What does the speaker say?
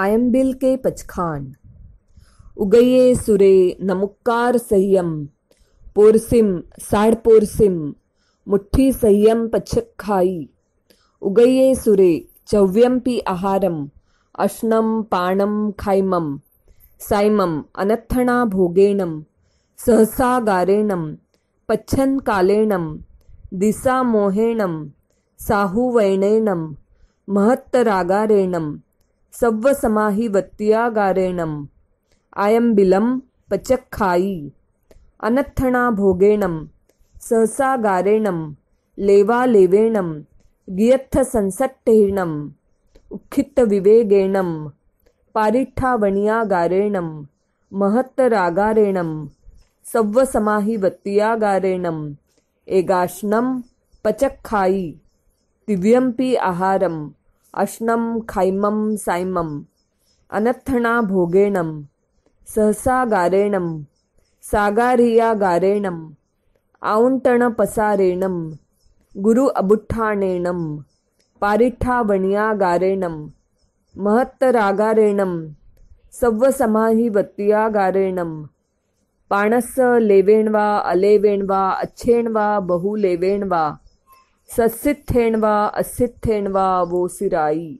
आयम्बिल के पचखान उगये सुरे नमुक्कार संयम पोरसिम साढ़ पोरसिम मुट्ठी संयम पचखाई उगये सुरे चव्यंपि आहारम अश्नम पाणम खाइमम साइमम अनत्थना भोगेणम सहसा गारेणम पच्छन कालेणम दिशा मोहेणम साहुवैणेणम महत्तरागारेणम सव्वसमाहिवत्यागारेणम् आयम्बिलं पचक्खायि अनत्थणाभोगेणं सहसागारेणं लेवालेवेणं गियत्थसंसट्टेणम् उखित्तविवेगेणं पारिट्ठावणियागारेणं महत्तरागारेणं सव्वसमाहिवत्यागारेणम् एगाश्नं पचक्खायि पचखाई दिव्यंपी आहारम् अश्नम खैमम साइमम अनथना भोगेणम सहसा गारेणम सागारिया गारेणम आउंटण पसारेणम गुरु अबुट्ठाणेणम पारिठा वणिया गारेणम महत्तरागारेणम सव्वसमाहिवत्तिया गारेणम पाणस लेवेण्वा अलेवेण्वा अच्छेण्वा बहुलेवेण्वा सस्सित्थेण्वा असित्थेण्वा वो सिराई